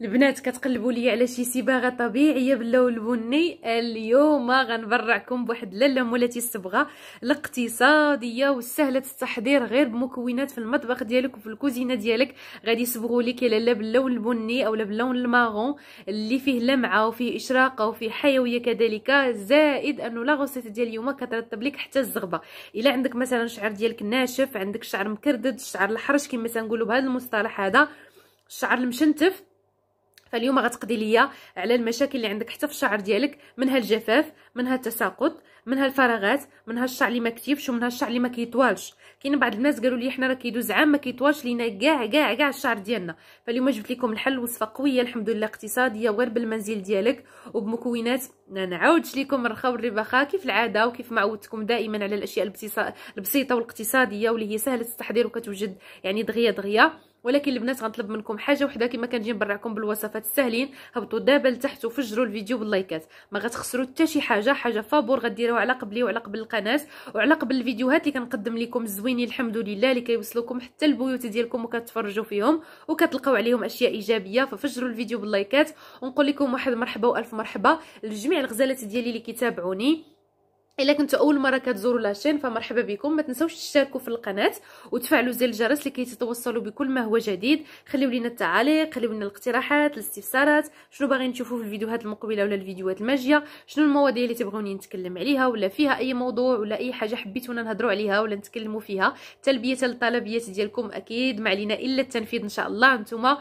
البنات كتقلبوا لي على شي صباغه طبيعيه باللون البني اليوم غنبرعكم بواحد لاله مولاتي الصبغه الاقتصاديه والسهله التحضير غير بمكونات في المطبخ ديالك وفي الكوزينه ديالك غادي يصبغوا لك لاله باللون البني اولا باللون الماغون اللي فيه لمعه وفيه اشراقه وفيه حيويه كذلك زائد انه لا غوسيت ديال اليوم كترطب لك حتى الزغبه الا عندك مثلا الشعر ديالك ناشف عندك شعر مكردد الشعر الحرش كما تنقولوا بهذا المصطلح هذا الشعر المشنتف فاليوم غتقضي ليا على المشاكل اللي عندك حتى في الشعر ديالك منها الجفاف منها التساقط منها الفراغات منها الشعر اللي ما كتيفش ومنها الشعر اللي ما كيطوالش كاين بعض الناس قالوا لي حنا راه كيدوز عام ما كيطوالش لينا كاع كاع كاع الشعر ديالنا فاليوم جبت لكم الحل وصفه قويه الحمد لله اقتصاديه غير بالمنزل ديالك وبمكونات ما نعاودش لكم الرخاء والرباخه كيف العاده وكيف ما عودتكم دائما على الاشياء البسيطه والاقتصاديه واللي هي سهله التحضير وكتوجد يعني دغيا دغيا ولكن البنات غنطلب منكم حاجه وحده كما كنجي نبرعكم بالوصفات الساهلين هبطوا دابا لتحت وفجروا الفيديو باللايكات ما غتخسروا حتى شي حاجه حاجه فابور غديروها على قبلي وعلى قبل القناه وعلى قبل الفيديوهات اللي كنقدم لكم زوينين الحمد لله اللي كيوصلوكم حتى البيوت ديالكم وكتفرجوا فيهم وكتلقاو عليهم اشياء ايجابيه ففجروا الفيديو باللايكات ونقول لكم واحد مرحبا والف مرحبا لجميع الغزالات ديالي اللي كيتابعوني الا كنتو اول مره كتزوروا لاشين فمرحبا بكم ما تنساوش تشتركوا في القناه وتفعلوا زر الجرس لكي تتوصلوا بكل ما هو جديد خليو لينا التعاليق خليو لينا الاقتراحات الاستفسارات شنو باغيين تشوفوا في الفيديوهات المقبله ولا الفيديوهات الماجيه شنو المواضيع اللي تبغوني نتكلم عليها ولا فيها اي موضوع ولا اي حاجه حبيتونا نهضروا عليها ولا نتكلموا فيها تلبيه الطلبيات ديالكم اكيد ما علينا الا التنفيذ ان شاء الله نتوما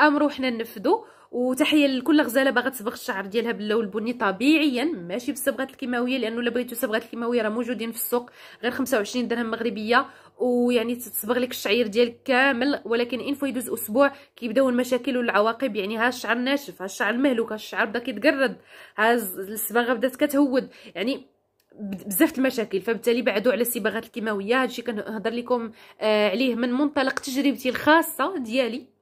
امروا حنا ننفذوا وتحيه لكل غزاله باغا تصبغ الشعر ديالها باللون البني طبيعيا ماشي بالصبغات الكيماويه لانه الا بغيتو صبغات الكيماويه راه موجودين في السوق غير 25 درهم مغربيه ويعني تصبغ لك الشعير ديالك كامل ولكن ان فوا يدوز اسبوع كيبداو المشاكل والعواقب يعني ها الشعر ناشف ها الشعر مهلوك ها الشعر بدا كيتقرض ها الصباغه بدات كتهود يعني بزاف المشاكل فبالتالي بعدوا على الصباغات الكيماويه هادشي كنهضر لكم آه عليه من منطلق تجربتي الخاصه ديالي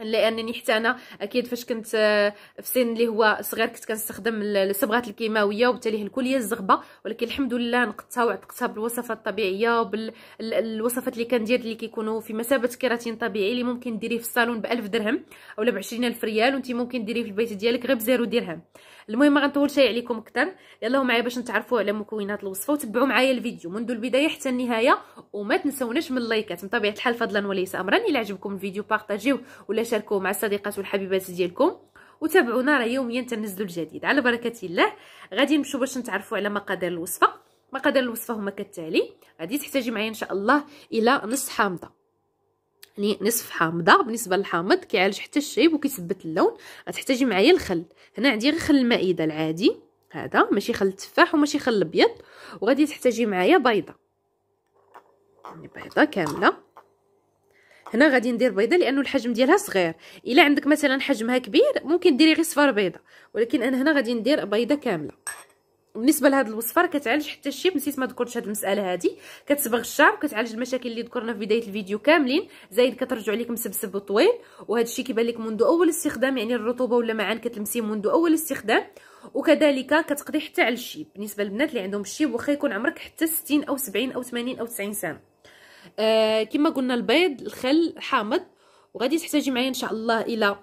لانني حتى انا اكيد فاش كنت آه، في سن اللي هو صغير كنت كنستخدم الصبغات الكيماويه وبالتالي الكليه الزغبه ولكن الحمد لله نقتها وعتقتها بالوصفات الطبيعيه وبالوصفات اللي كندير اللي كيكونوا في مثابه كيراتين طبيعي اللي ممكن ديريه في الصالون ب 1000 درهم اولا ب 20000 ريال وانت ممكن ديريه في البيت ديالك غير بزيرو درهم المهم ما غنطولش عليكم اكثر يلا معايا باش نتعرفوا على مكونات الوصفه وتبعوا معايا الفيديو منذ البدايه حتى النهايه وما تنسوناش من اللايكات بطبيعه الحال فضلا وليس امرا الى عجبكم الفيديو بارطاجيوه ولا تشاركوه مع الصديقات والحبيبات ديالكم وتابعونا راه يوميا تنزلوا الجديد على بركه الله غادي نمشيو باش نتعرفوا على مقادير الوصفه مقادير الوصفه هما كالتالي غادي تحتاجي معايا ان شاء الله الى نص حامضه يعني نصف حامضه بالنسبه للحامض كيعالج حتى الشيب وكيثبت اللون غتحتاجي معايا الخل هنا عندي غير خل المائده العادي هذا ماشي خل التفاح وماشي خل الابيض وغادي تحتاجي معايا بيضه يعني بيضه كامله هنا غادي ندير بيضه لانه الحجم ديالها صغير الا عندك مثلا حجمها كبير ممكن ديري غير صفار بيضه ولكن انا هنا غادي ندير بيضه كامله بالنسبه لهاد الوصفه راه كتعالج حتى الشيب نسيت ما ذكرتش هاد المساله هادي كتصبغ الشعر كتعالج المشاكل اللي ذكرنا في بدايه الفيديو كاملين زائد كترجع لك مسبسب وطويل وهذا الشيء كيبان لك منذ اول استخدام يعني الرطوبه ولا معان كتلمسيه منذ اول استخدام وكذلك كتقضي حتى على الشيب بالنسبه للبنات اللي عندهم الشيب واخا يكون عمرك حتى 60 او 70 او 80 او 90 سنه آه كما قلنا البيض الخل الحامض وغادي تحتاجي معايا ان شاء الله الى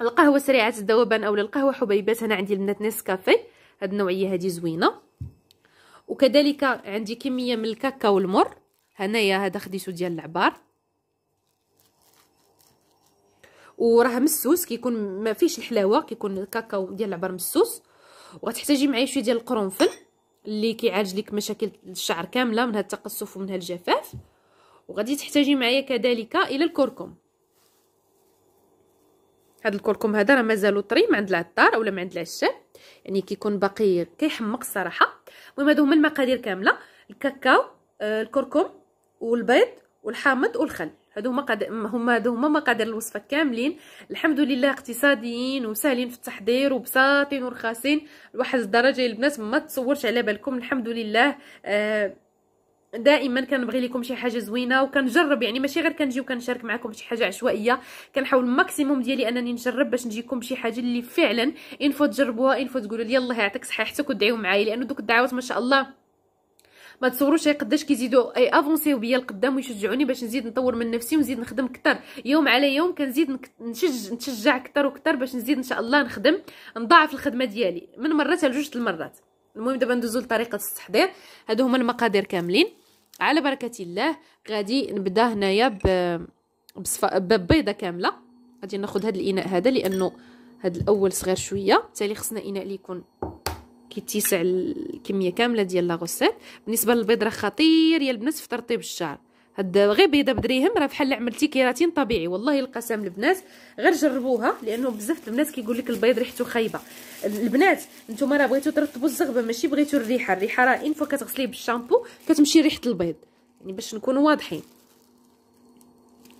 القهوه سريعه الذوبان اولا القهوه حبيبات انا عندي البنات نسكافي هاد النوعيه هادي زوينه وكذلك عندي كميه من الكاكاو المر هنايا هذا خديتو ديال العبار وراه مسوس كيكون ما فيش الحلاوه كيكون الكاكاو ديال العبار مسوس وغتحتاجي معايا شويه ديال القرنفل اللي كيعالج لك مشاكل الشعر كامله من هذا التقصف ومن هذا الجفاف وغادي تحتاجي معايا كذلك الى الكركم هذا الكركم هذا راه مازالو طري من عند العطار اولا من عند العشاب يعني كيكون باقي كيحمق الصراحه المهم هادو هما المقادير كامله الكاكاو آه الكركم والبيض والحامض والخل هادو هما قد... هما هادو هما مقادير الوصفه كاملين الحمد لله اقتصاديين وسهلين في التحضير وبساطين ورخاصين لواحد الدرجه البنات ما تصورش على بالكم الحمد لله آه دائما كنبغي لكم شي حاجه زوينه وكنجرب يعني ماشي غير كنجي وكنشارك معكم شي حاجه عشوائيه كنحاول ماكسيموم ديالي انني نجرب باش نجيكم شي حاجه اللي فعلا انفو تجربوها انفو تقولوا لي الله يعطيك صحيحتك ودعيو معايا لانه دوك الدعوات ما شاء الله ما تصوروش قداش كيزيدوا اي افونسيو بيا لقدام ويشجعوني باش نزيد نطور من نفسي ونزيد نخدم اكثر يوم على يوم كنزيد نشج نتشجع اكثر واكثر باش نزيد ان شاء الله نخدم نضاعف الخدمه ديالي من مره حتى لجوج المرات المهم دابا ندوزو لطريقه التحضير هادو هما المقادير كاملين على بركه الله غادي نبدا هنايا ب ببيضه كامله غادي ناخذ هاد الاناء هذا لانه هاد الاول صغير شويه بالتالي خصنا اناء اللي يكون كيتسع الكميه كامله ديال لا بالنسبه للبيض راه خطير يا البنات في ترطيب الشعر هاد غير بيضه بدريهم راه بحال عملتي كيراتين طبيعي والله القسم البنات غير جربوها لانه بزاف البنات كيقول لك البيض ريحته خايبه البنات نتوما راه بغيتو ترطبوا الزغبه ماشي بغيتو الريحه الريحه راه ان فوا كتغسليه بالشامبو كتمشي ريحه البيض يعني باش نكونوا واضحين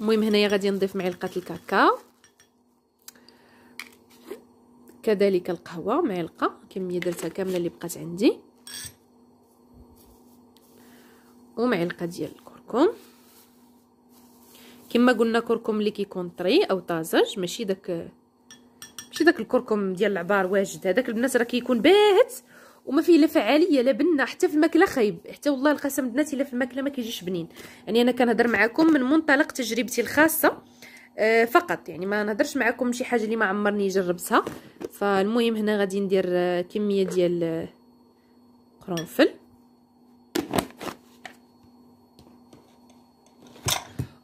المهم هنايا غادي نضيف معلقه الكاكاو كذلك القهوه معلقه كميه درتها كامله اللي بقات عندي ومعلقه ديال الكركم كما قلنا كركم اللي كيكون طري او طازج ماشي داك ماشي داك الكركم ديال العبار واجد هذاك البنات راه كيكون باهت وما فيه لا فعاليه لا بنه حتى في الماكله خايب حتى والله القسم بناتي لا في الماكله ما كيجيش بنين يعني انا كنهضر معكم من منطلق تجربتي الخاصه آه، فقط يعني ما نهدرش معكم شي حاجه اللي ما عمرني جربتها فالمهم هنا غادي ندير آه، كميه ديال آه، قرنفل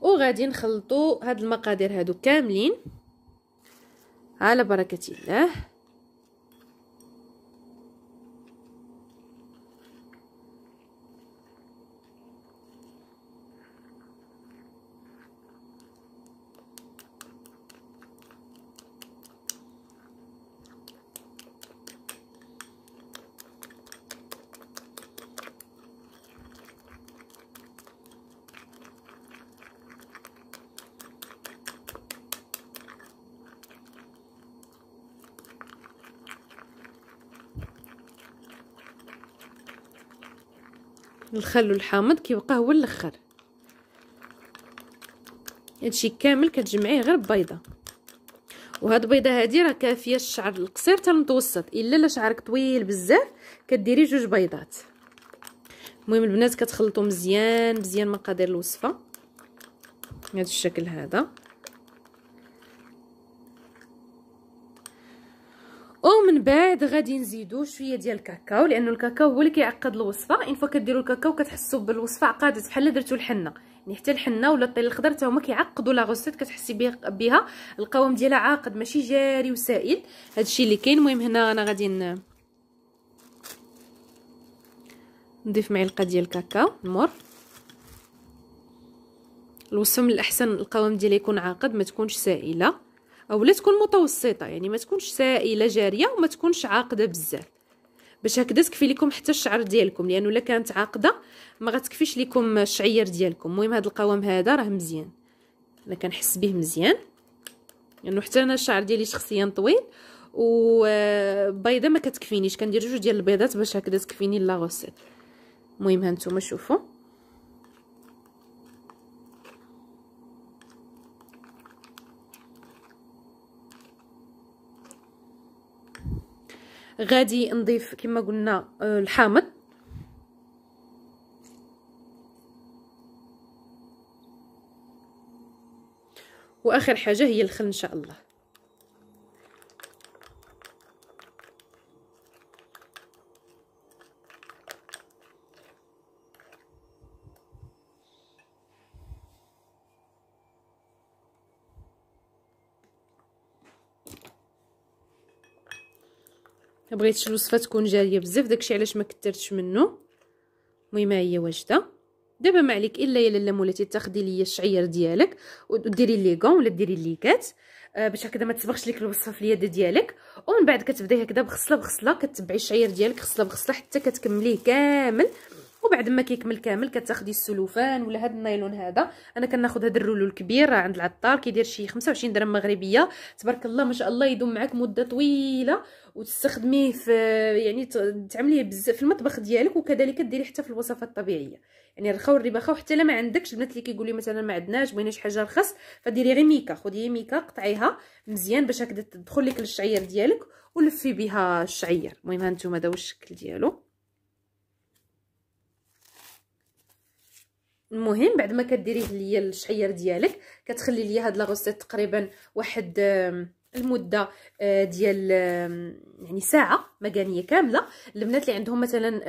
وغادي نخلطوا هاد المقادير هادو كاملين على بركه الله الخل والحامض كيبقى هو الاخر هادشي كامل كتجمعيه غير بيضه وهاد البيضه هادي راه كافيه الشعر القصير حتى المتوسط الا لا شعرك طويل بزاف كديري جوج بيضات المهم البنات كتخلطوا مزيان مزيان مقادير الوصفه بهذا الشكل هذا ومن بعد غادي نزيدو شويه ديال الكاكاو لانه الكاكاو هو اللي كيعقد الوصفه ان فوا كديروا الكاكاو كتحسوا بالوصفه عقدت بحال درتو الحنه يعني حتى الحنه ولا الطين الخضر حتى هما كيعقدوا لا غوسيت كتحسي بها القوام ديالها عاقد ماشي جاري وسائل الشيء اللي كاين المهم هنا انا غادي نضيف معلقه ديال الكاكاو المر الوصفه من الاحسن القوام ديالها يكون عاقد ما تكونش سائله اولا تكون متوسطه يعني ما تكونش سائله جاريه وما تكونش عاقده بزاف باش هكذا تكفي لكم حتى الشعر ديالكم لانه الا كانت عاقده ما غتكفيش لكم الشعير ديالكم المهم هذا القوام هذا راه مزيان انا كنحس به مزيان لانه يعني حتى انا الشعر ديالي شخصيا طويل وبيضه آه، ما كتكفينيش كندير جوج ديال البيضات باش هكذا تكفيني لا غوسيت المهم هانتوما شوفوا غادي نضيف كما قلنا آه، الحامض واخر حاجه هي الخل ان شاء الله بغيت الوصفه تكون جاريه بزاف داكشي علاش ما كثرتش منه المهم ها هي واجده دابا ما عليك الا يا لاله مولاتي تاخدي ليا الشعير ديالك وديري لي كون ولا ديري ليكات كات آه، باش هكذا ما تصبغش ليك الوصفه في اليد ديالك ومن بعد كتبداي هكذا بخصله بخصله كتبعي الشعير ديالك خصله بخصله حتى كتكمليه كامل وبعد ما كيكمل كامل كتاخدي السلوفان ولا هاد النايلون هذا انا كناخذ هاد الرولو الكبير راه عند العطار كيدير شي 25 درهم مغربيه تبارك الله ما شاء الله يدوم معاك مده طويله وتستخدميه في يعني تعمليه بزاف في المطبخ ديالك وكذلك ديري حتى في الوصفات الطبيعيه يعني الرخاو والرباخه وحتى لا ما عندكش البنات اللي كيقول لي مثلا ما عندناش بغينا شي حاجه رخص فديري غير ميكا خدي ميكا قطعيها مزيان باش هكذا تدخل لك الشعير ديالك ولفي بها الشعير المهم ها نتوما هذا هو الشكل ديالو المهم بعد ما كديريه ليا الشعير ديالك كتخلي ليا هاد لا تقريبا واحد المده آه، ديال يعني ساعه مجانيه كامله البنات اللي عندهم مثلا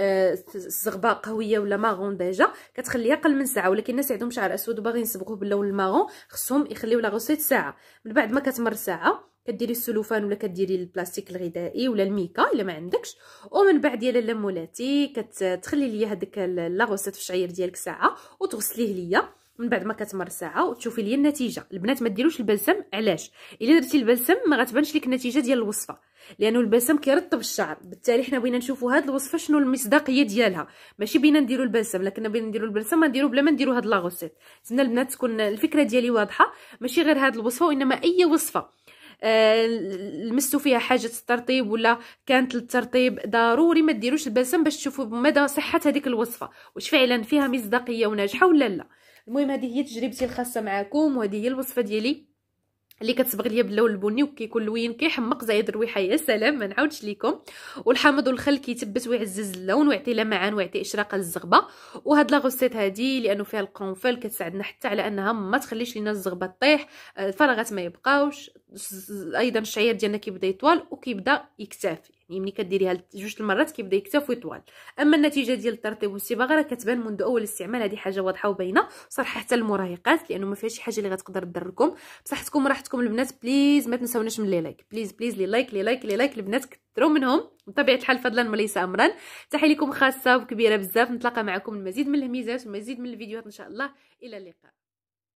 الزغبه آه، قويه ولا ماغون ديجا كتخليها اقل من ساعه ولكن الناس عندهم شعر اسود وباغيين يصبغوه باللون الماغون خصهم يخليو لا ساعه من بعد ما كتمر ساعه كديري السلوفان ولا كديري البلاستيك الغذائي ولا الميكا الا ما عندكش ومن بعد يا لاله مولاتي كتخلي ليا هذاك لاغوسيت في الشعير ديالك ساعه وتغسليه ليا من بعد ما كتمر ساعه وتشوفي ليا النتيجه البنات ما ديروش البلسم علاش الا درتي البلسم ما غتبانش لك النتيجه ديال الوصفه لانه البلسم كيرطب الشعر بالتالي حنا بغينا نشوفوا هذه الوصفه شنو المصداقيه ديالها ماشي بينا نديرو البلسم لكن بغينا نديرو البلسم ما نديروا بلا ما نديروا هذه لاغوسيت تسنى البنات تكون الفكره ديالي واضحه ماشي غير هذه الوصفه وانما اي وصفه آه، لمستوا فيها حاجه الترطيب ولا كانت الترطيب ضروري ما ديروش البلسم باش تشوفوا مدى صحه هذيك الوصفه واش فعلا فيها مصداقيه وناجحه ولا لا المهم هذه هي تجربتي الخاصه معكم وهذه هي الوصفه ديالي اللي كتصبغ ليا باللون البني وكيكون لوين كيحمق زايد الرويحه يا سلام ما نعاودش ليكم والحامض والخل كيتبس ويعزز اللون ويعطي لمعان ويعطي اشراقه للزغبه وهاد لا غوسيت هادي لانه فيها القرنفل كتساعدنا حتى على انها ما تخليش لينا الزغبه طيح آه، الفراغات ما يبقاوش ايضا الشعير ديالنا كيبدا يطوال وكيبدا يكتافي يعني ملي كديريها جوج المرات كيبدا يكتف ويطوال اما النتيجه ديال الترطيب والصباغه راه كتبان منذ اول استعمال هذه حاجه واضحه وباينه صراحه حتى المراهقات لانه ما فيها شي حاجه اللي غتقدر تضركم بصحتكم وراحتكم البنات بليز ما تنساوناش من لي لايك بليز بليز لي لايك لي لايك لي لايك البنات كثروا منهم بطبيعه الحال فضلا وليس امرا تحيه لكم خاصه وكبيره بزاف نتلاقى معكم المزيد من الهميزات والمزيد من الفيديوهات ان شاء الله الى اللقاء